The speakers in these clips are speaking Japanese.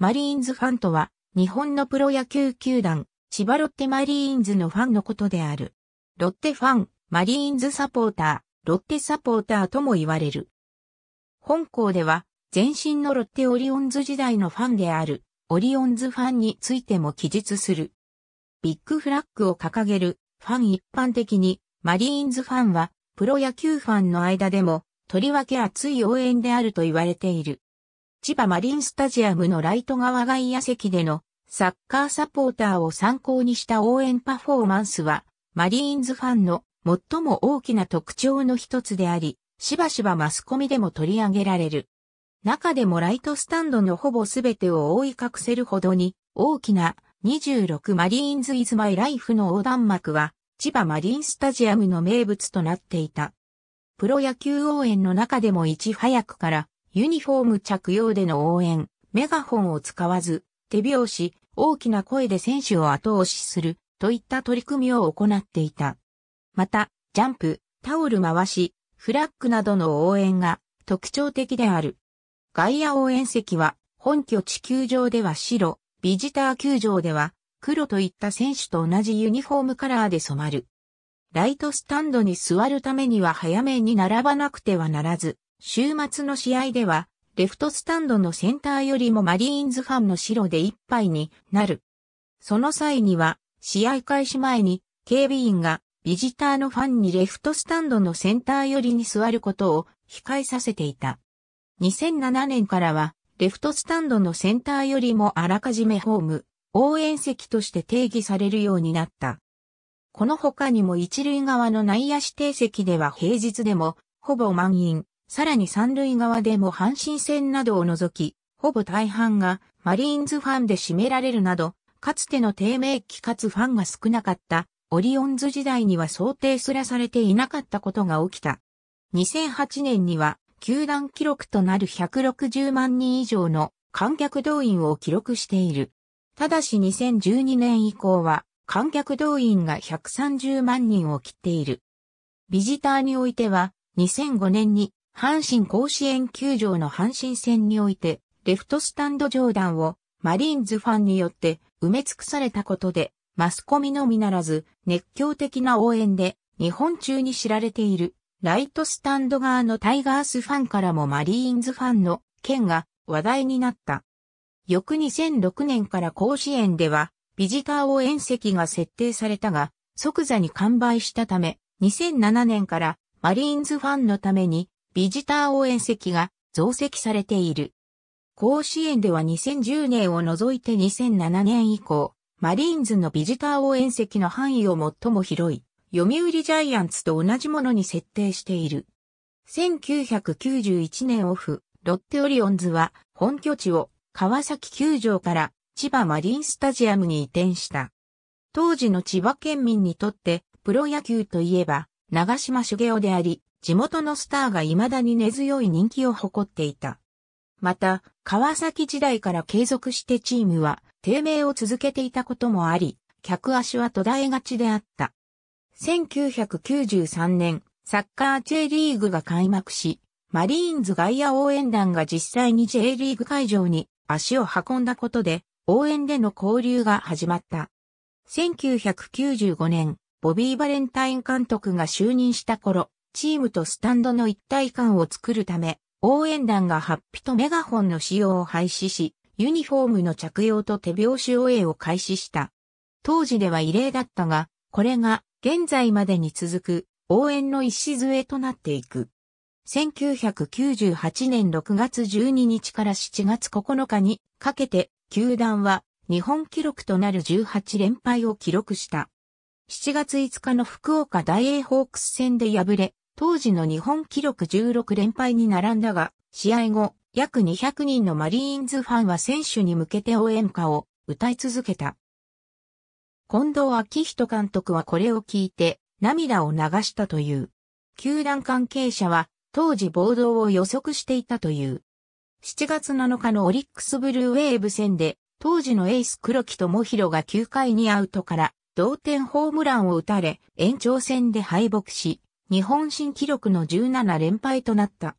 マリーンズファンとは、日本のプロ野球球団、千葉ロッテマリーンズのファンのことである。ロッテファン、マリーンズサポーター、ロッテサポーターとも言われる。本校では、前身のロッテオリオンズ時代のファンである、オリオンズファンについても記述する。ビッグフラッグを掲げる、ファン一般的に、マリーンズファンは、プロ野球ファンの間でも、とりわけ熱い応援であると言われている。千葉マリンスタジアムのライト側外野席でのサッカーサポーターを参考にした応援パフォーマンスは、マリーンズファンの最も大きな特徴の一つであり、しばしばマスコミでも取り上げられる。中でもライトスタンドのほぼすべてを覆い隠せるほどに大きな26マリーンズイズマイライフの横断幕は千葉マリンスタジアムの名物となっていた。プロ野球応援の中でもいち早くからユニフォーム着用での応援、メガホンを使わず、手拍子、大きな声で選手を後押しする、といった取り組みを行っていた。また、ジャンプ、タオル回し、フラッグなどの応援が特徴的である。外野応援席は、本拠地球場では白、ビジター球場では黒といった選手と同じユニフォームカラーで染まる。ライトスタンドに座るためには早めに並ばなくてはならず、週末の試合では、レフトスタンドのセンターよりもマリーンズファンの白で一杯になる。その際には、試合開始前に、警備員がビジターのファンにレフトスタンドのセンター寄りに座ることを控えさせていた。2007年からは、レフトスタンドのセンターよりもあらかじめホーム、応援席として定義されるようになった。この他にも一塁側の内野指定席では平日でも、ほぼ満員、さらに三塁側でも阪神戦などを除き、ほぼ大半がマリーンズファンで占められるなど、かつての低迷期かつファンが少なかったオリオンズ時代には想定すらされていなかったことが起きた。2008年には球団記録となる160万人以上の観客動員を記録している。ただし2012年以降は観客動員が130万人を切っている。ビジターにおいては2005年に阪神甲子園球場の阪神戦において、レフトスタンド上段をマリーンズファンによって埋め尽くされたことで、マスコミのみならず熱狂的な応援で日本中に知られているライトスタンド側のタイガースファンからもマリーンズファンの件が話題になった。翌2006年から甲子園ではビジター応援席が設定されたが即座に完売したため2007年からマリーンズファンのためにビジター応援席が増席されている。甲子園では2010年を除いて2007年以降、マリーンズのビジター応援席の範囲を最も広い、読売ジャイアンツと同じものに設定している。1991年オフ、ロッテオリオンズは本拠地を川崎球場から千葉マリンスタジアムに移転した。当時の千葉県民にとってプロ野球といえば長島芸雄であり、地元のスターが未だに根強い人気を誇っていた。また、川崎時代から継続してチームは低迷を続けていたこともあり、客足は途絶えがちであった。1993年、サッカー J リーグが開幕し、マリーンズ外野応援団が実際に J リーグ会場に足を運んだことで、応援での交流が始まった。1995年、ボビー・バレンタイン監督が就任した頃、チームとスタンドの一体感を作るため、応援団がハッピとメガホンの使用を廃止し、ユニフォームの着用と手拍子応援を開始した。当時では異例だったが、これが現在までに続く応援の礎となっていく。1998年6月12日から7月9日にかけて、球団は日本記録となる18連敗を記録した。7月5日の福岡大英ホークス戦で敗れ、当時の日本記録16連敗に並んだが、試合後、約200人のマリーンズファンは選手に向けて応援歌を歌い続けた。近藤昭人監督はこれを聞いて涙を流したという。球団関係者は当時暴動を予測していたという。7月7日のオリックスブルーウェーブ戦で当時のエース黒木智弘が9回にアウトから同点ホームランを打たれ延長戦で敗北し、日本新記録の17連敗となった。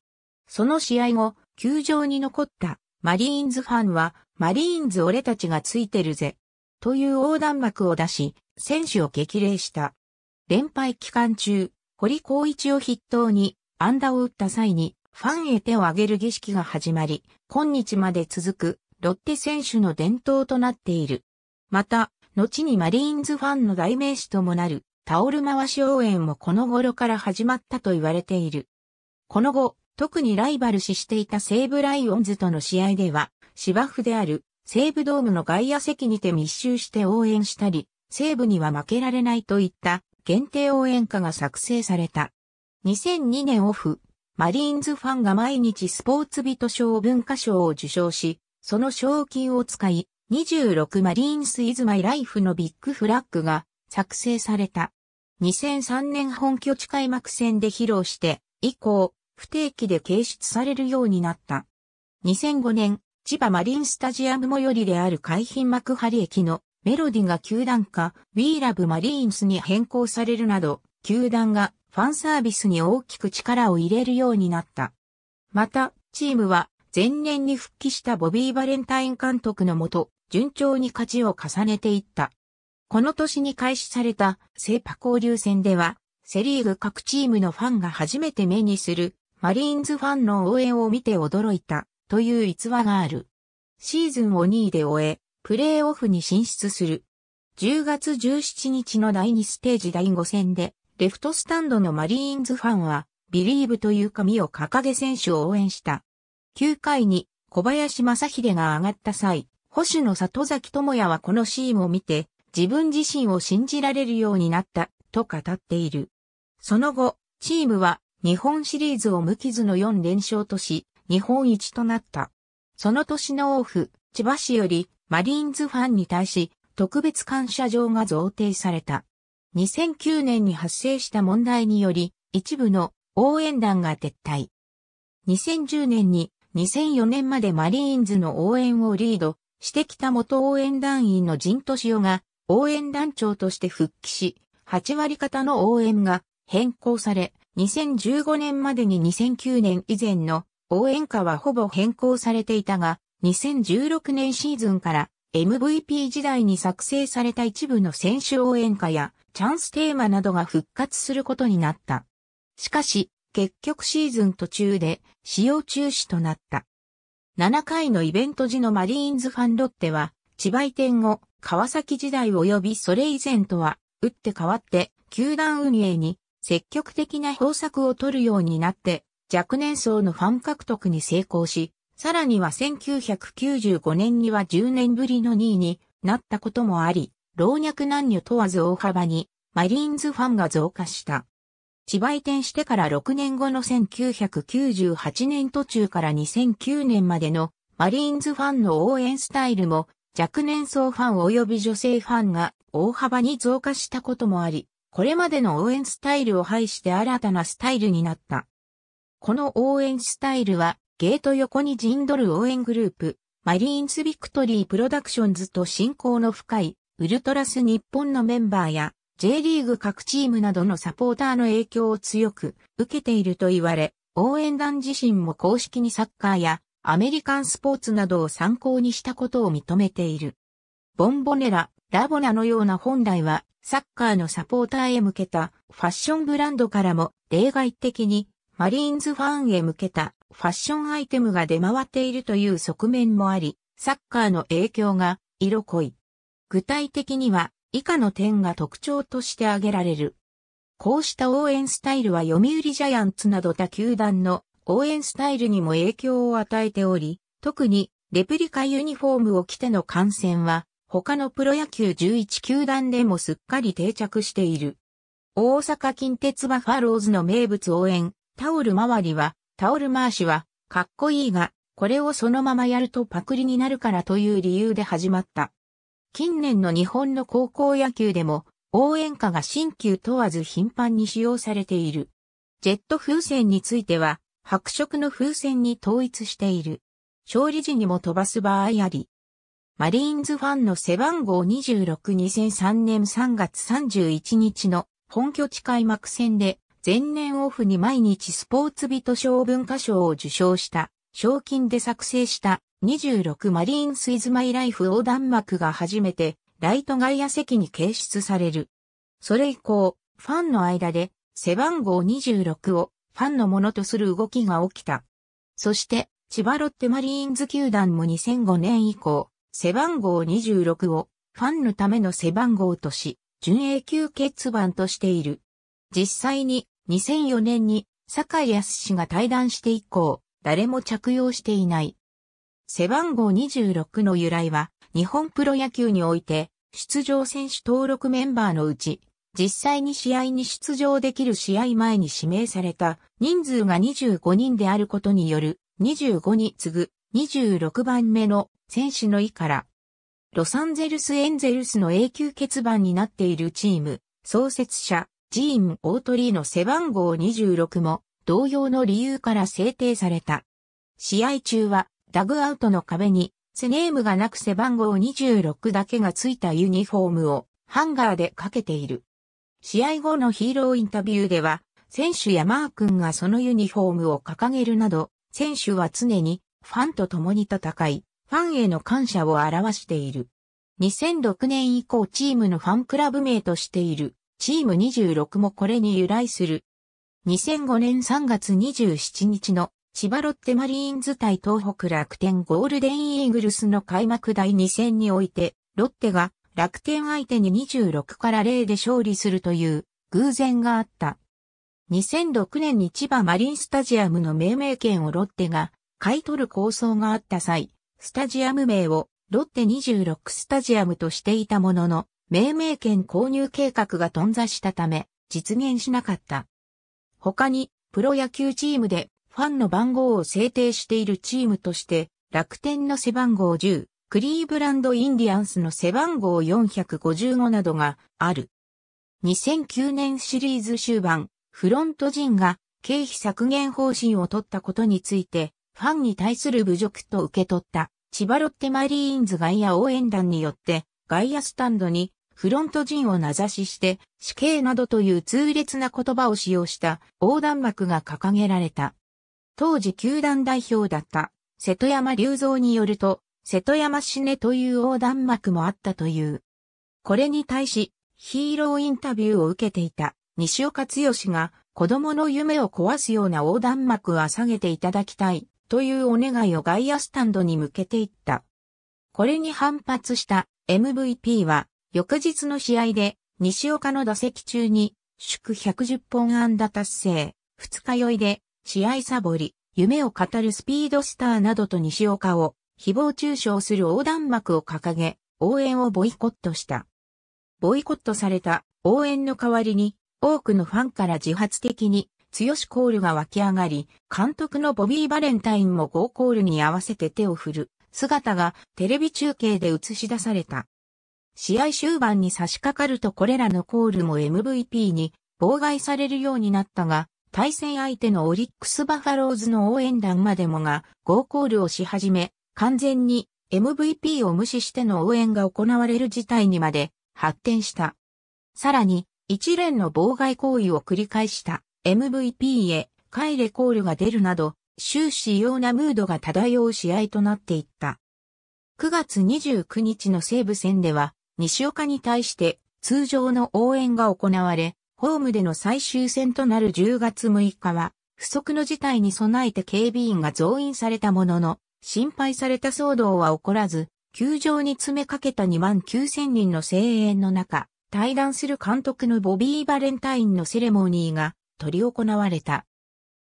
その試合後、球場に残ったマリーンズファンは、マリーンズ俺たちがついてるぜ。という横断幕を出し、選手を激励した。連敗期間中、堀光一を筆頭に、アンダを打った際に、ファンへ手を挙げる儀式が始まり、今日まで続く、ロッテ選手の伝統となっている。また、後にマリーンズファンの代名詞ともなる、タオル回し応援もこの頃から始まったと言われている。この後、特にライバル視していた西武ライオンズとの試合では、芝生である西武ドームの外野席にて密集して応援したり、西武には負けられないといった限定応援歌が作成された。2002年オフ、マリーンズファンが毎日スポーツト賞文化賞を受賞し、その賞金を使い、26マリーンスイズマイライフのビッグフラッグが作成された。2003年本拠地開幕戦で披露して、以降、不定期で掲出されるようになった。2005年、千葉マリンスタジアムもよりである海浜幕張駅のメロディが球団化 We Love Marines に変更されるなど、球団がファンサービスに大きく力を入れるようになった。また、チームは前年に復帰したボビー・バレンタイン監督のもと、順調に勝ちを重ねていった。この年に開始されたセーパ交流戦では、セリーグ各チームのファンが初めて目にするマリーンズファンの応援を見て驚いたという逸話がある。シーズンを2位で終え、プレーオフに進出する。10月17日の第2ステージ第5戦で、レフトスタンドのマリーンズファンは、ビリーブという紙を掲げ選手を応援した。9回に小林正秀が上がった際、保守の里崎智也はこのシーンを見て、自分自身を信じられるようになった、と語っている。その後、チームは日本シリーズを無傷の4連勝とし、日本一となった。その年のオフ、千葉市よりマリーンズファンに対し特別感謝状が贈呈された。2009年に発生した問題により、一部の応援団が撤退。2010年に2004年までマリーンズの応援をリードしてきた元応援団員の陣敏夫が応援団長として復帰し、8割方の応援が変更され、2015年までに2009年以前の応援歌はほぼ変更されていたが、2016年シーズンから MVP 時代に作成された一部の選手応援歌やチャンステーマなどが復活することになった。しかし、結局シーズン途中で使用中止となった。7回のイベント時のマリーンズファンロッテは、千葉移転後、川崎時代及びそれ以前とは、打って変わって、球団運営に積極的な方策を取るようになって、若年層のファン獲得に成功し、さらには1995年には10年ぶりの2位になったこともあり、老若男女問わず大幅にマリーンズファンが増加した。千売店転してから6年後の1998年途中から2009年までのマリーンズファンの応援スタイルも若年層ファン及び女性ファンが大幅に増加したこともあり、これまでの応援スタイルを廃して新たなスタイルになった。この応援スタイルは、ゲート横に陣取る応援グループ、マリーンスビクトリープロダクションズと親交の深い、ウルトラス日本のメンバーや、J リーグ各チームなどのサポーターの影響を強く受けていると言われ、応援団自身も公式にサッカーやアメリカンスポーツなどを参考にしたことを認めている。ボンボネラ、ラボナのような本来は、サッカーのサポーターへ向けたファッションブランドからも例外的にマリーンズファンへ向けたファッションアイテムが出回っているという側面もあり、サッカーの影響が色濃い。具体的には以下の点が特徴として挙げられる。こうした応援スタイルは読売ジャイアンツなど他球団の応援スタイルにも影響を与えており、特にレプリカユニフォームを着ての観戦は、他のプロ野球11球団でもすっかり定着している。大阪近鉄バファローズの名物応援、タオル周りは、タオル回しは、かっこいいが、これをそのままやるとパクリになるからという理由で始まった。近年の日本の高校野球でも、応援歌が新旧問わず頻繁に使用されている。ジェット風船については、白色の風船に統一している。勝利時にも飛ばす場合あり。マリーンズファンの背番号262003年3月31日の本拠地開幕戦で前年オフに毎日スポーツ人賞文化賞を受賞した賞金で作成した26マリーンスイズマイライフ横断幕が初めてライト外野席に掲出される。それ以降、ファンの間で背番号26をファンのものとする動きが起きた。そして、千葉ロッテマリーンズ球団も2005年以降、背番号26をファンのための背番号とし、準永久欠番としている。実際に2004年に坂井康氏が対談して以降、誰も着用していない。背番号26の由来は、日本プロ野球において、出場選手登録メンバーのうち、実際に試合に出場できる試合前に指名された人数が25人であることによる25に次ぐ26番目の選手の位から、ロサンゼルスエンゼルスの永久欠番になっているチーム、創設者、ジーン・オートリーの背番号26も同様の理由から制定された。試合中はダグアウトの壁にセネームがなく背番号26だけがついたユニフォームをハンガーでかけている。試合後のヒーローインタビューでは、選手やマー君がそのユニフォームを掲げるなど、選手は常にファンと共に戦い、ファンへの感謝を表している。2006年以降チームのファンクラブ名としている、チーム26もこれに由来する。2005年3月27日の千葉ロッテマリーンズ対東北楽天ゴールデンイーグルスの開幕第2戦において、ロッテが楽天相手に26から0で勝利するという偶然があった。2006年に千葉マリンスタジアムの命名権をロッテが買い取る構想があった際、スタジアム名をロッテ26スタジアムとしていたものの、命名権購入計画が頓挫したため、実現しなかった。他に、プロ野球チームでファンの番号を制定しているチームとして、楽天の背番号10、クリーブランド・インディアンスの背番号455などがある。2009年シリーズ終盤、フロント陣が経費削減方針を取ったことについて、ファンに対する侮辱と受け取った千葉ロッテマリーンズ外野応援団によって外野スタンドにフロント陣を名指しして死刑などという痛烈な言葉を使用した横断幕が掲げられた。当時球団代表だった瀬戸山隆三によると瀬戸山シネという横断幕もあったという。これに対し、ヒーローインタビューを受けていた西岡剛が子供の夢を壊すような横断幕は下げていただきたいというお願いを外野スタンドに向けていった。これに反発した MVP は翌日の試合で西岡の打席中に祝110本安打達成、二日酔いで試合サボり、夢を語るスピードスターなどと西岡を誹謗中傷する横断幕を掲げ、応援をボイコットした。ボイコットされた応援の代わりに、多くのファンから自発的に、強しコールが湧き上がり、監督のボビー・バレンタインもゴーコールに合わせて手を振る姿がテレビ中継で映し出された。試合終盤に差し掛かるとこれらのコールも MVP に妨害されるようになったが、対戦相手のオリックス・バファローズの応援団までもがゴーコールをし始め、完全に MVP を無視しての応援が行われる事態にまで発展した。さらに、一連の妨害行為を繰り返した MVP へ帰れコールが出るなど、終始異様なムードが漂う試合となっていった。9月29日の西武戦では、西岡に対して通常の応援が行われ、ホームでの最終戦となる10月6日は、不測の事態に備えて警備員が増員されたものの、心配された騒動は起こらず、球場に詰めかけた2万9000人の声援の中、対談する監督のボビー・バレンタインのセレモニーが取り行われた。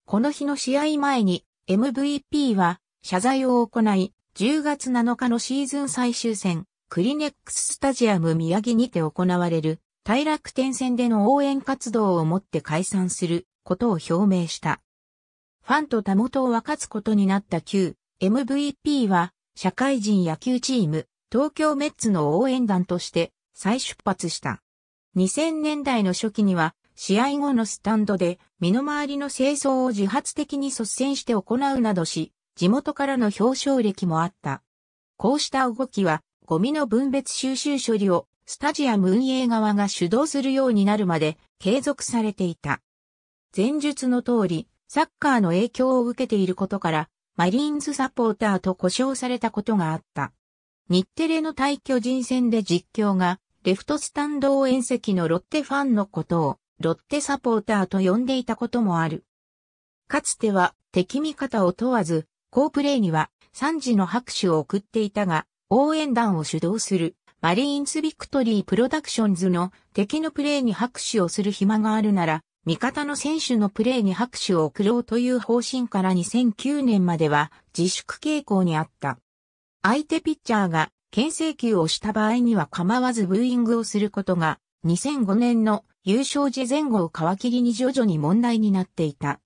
この日の試合前に MVP は謝罪を行い、10月7日のシーズン最終戦、クリネックススタジアム宮城にて行われる、大楽天戦での応援活動をもって解散することを表明した。ファンと他元を分かつことになった旧 MVP は、社会人野球チーム、東京メッツの応援団として再出発した。2000年代の初期には、試合後のスタンドで身の回りの清掃を自発的に率先して行うなどし、地元からの表彰歴もあった。こうした動きは、ゴミの分別収集処理をスタジアム運営側が主導するようになるまで継続されていた。前述の通り、サッカーの影響を受けていることから、マリーンズサポーターと呼称されたことがあった。日テレの対巨人戦で実況が、レフトスタンド応援席のロッテファンのことを、ロッテサポーターと呼んでいたこともある。かつては、敵味方を問わず、好プレーには、3時の拍手を送っていたが、応援団を主導する、マリーンズビクトリープロダクションズの敵のプレーに拍手をする暇があるなら、味方の選手のプレーに拍手を送ろうという方針から2009年までは自粛傾向にあった。相手ピッチャーが牽制球をした場合には構わずブーイングをすることが2005年の優勝時前後を皮切りに徐々に問題になっていた。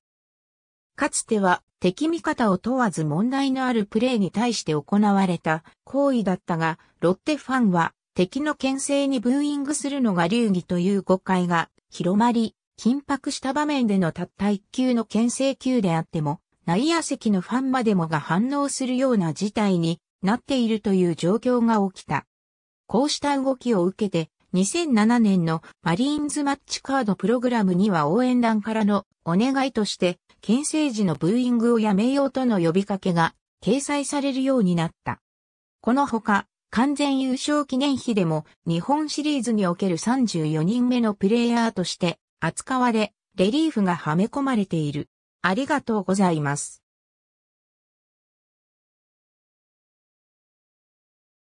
かつては敵味方を問わず問題のあるプレーに対して行われた行為だったが、ロッテファンは敵の牽制にブーイングするのが流儀という誤解が広まり、緊迫した場面でのたった一球の牽制球であっても、内野席のファンまでもが反応するような事態になっているという状況が起きた。こうした動きを受けて、2007年のマリーンズマッチカードプログラムには応援団からのお願いとして、牽制時のブーイングをやめようとの呼びかけが掲載されるようになった。このほか、完全優勝記念碑でも日本シリーズにおける34人目のプレイヤーとして扱われ、レリーフがはめ込まれている。ありがとうございます。